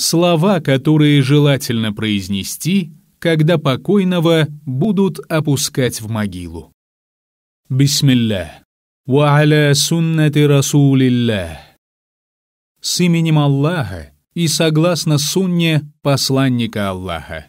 Слова, которые желательно произнести, когда покойного будут опускать в могилу. Бисмиллях. Ва аля суннати расулиллях. С именем Аллаха и согласно сунне посланника Аллаха.